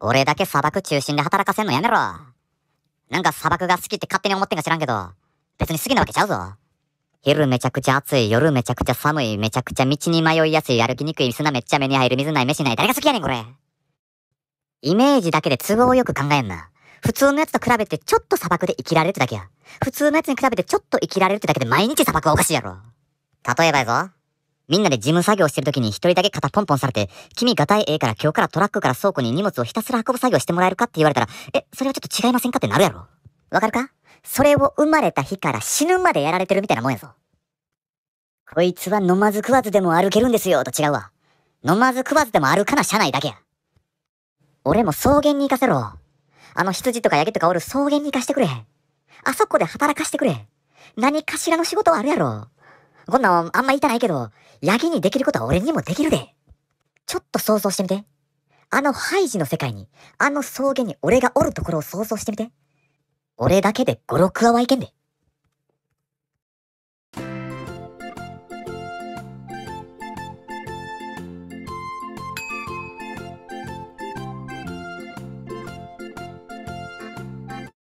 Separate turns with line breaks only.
俺だけ砂漠中心で働かせんのやめろ。なんか砂漠が好きって勝手に思ってんか知らんけど、別に好きなわけちゃうぞ。昼めちゃくちゃ暑い、夜めちゃくちゃ寒い、めちゃくちゃ道に迷いやすい、歩きにくい、砂めっちゃ目に入る、水ない、飯ない、誰が好きやねんこれ。イメージだけで都合よく考えんな。普通のやつと比べてちょっと砂漠で生きられるってだけや。普通のやつに比べてちょっと生きられるってだけで毎日砂漠はおかしいやろ。例えばやぞ。みんなで事務作業してる時に一人だけ肩ポンポンされて、君がたいええから今日からトラックから倉庫に荷物をひたすら運ぶ作業してもらえるかって言われたら、え、それはちょっと違いませんかってなるやろ。わかるかそれを生まれた日から死ぬまでやられてるみたいなもんやぞ。こいつは飲まず食わずでも歩けるんですよと違うわ。飲まず食わずでも歩かな車内だけや。俺も草原に行かせろ。あの羊とかヤギとかおる草原に行かしてくれ。あそこで働かしてくれ。何かしらの仕事はあるやろ。こんなんあんま言いたないけど、ヤギにできることは俺にもできるで。ちょっと想像してみて。あのハイジの世界に、あの草原に俺がおるところを想像してみて。俺だけで5、6話はいけんで。